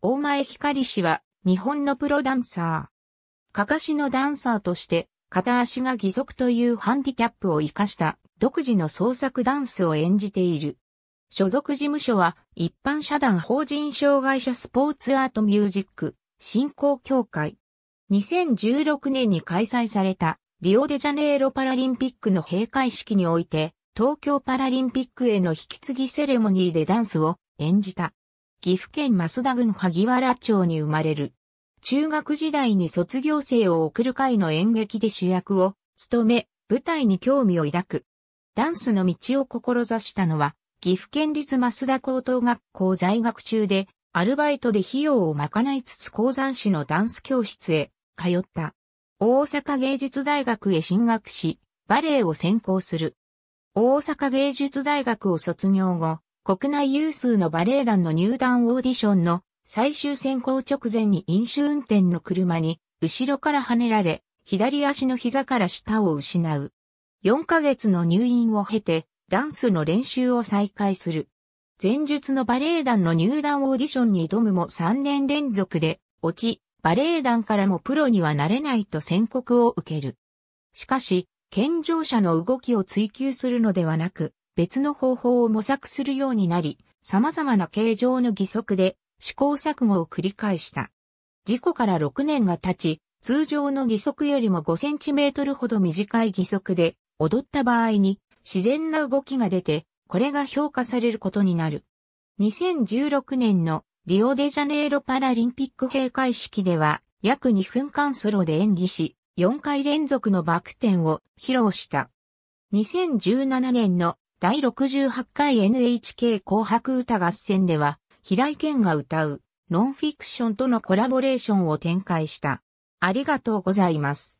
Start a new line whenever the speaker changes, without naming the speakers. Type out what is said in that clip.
大前光氏は日本のプロダンサー。かかしのダンサーとして片足が義足というハンディキャップを活かした独自の創作ダンスを演じている。所属事務所は一般社団法人障害者スポーツアートミュージック振興協会。2016年に開催されたリオデジャネイロパラリンピックの閉会式において東京パラリンピックへの引き継ぎセレモニーでダンスを演じた。岐阜県増田郡萩原町に生まれる。中学時代に卒業生を送る会の演劇で主役を務め、舞台に興味を抱く。ダンスの道を志したのは、岐阜県立増田高等学校在学中で、アルバイトで費用を賄いつつ鉱山市のダンス教室へ通った。大阪芸術大学へ進学し、バレエを専攻する。大阪芸術大学を卒業後、国内有数のバレエ団の入団オーディションの最終選考直前に飲酒運転の車に後ろから跳ねられ、左足の膝から下を失う。4ヶ月の入院を経て、ダンスの練習を再開する。前述のバレエ団の入団オーディションに挑むも3年連続で、落ち、バレエ団からもプロにはなれないと宣告を受ける。しかし、健常者の動きを追求するのではなく、別の方法を模索するようになり、様々な形状の義足で試行錯誤を繰り返した。事故から6年が経ち、通常の義足よりも5センチメートルほど短い義足で、踊った場合に自然な動きが出て、これが評価されることになる。2016年のリオデジャネイロパラリンピック閉会式では、約2分間ソロで演技し、4回連続のバク転を披露した。2017年の第68回 NHK 紅白歌合戦では、平井健が歌う、ノンフィクションとのコラボレーションを展開した。ありがとうございます。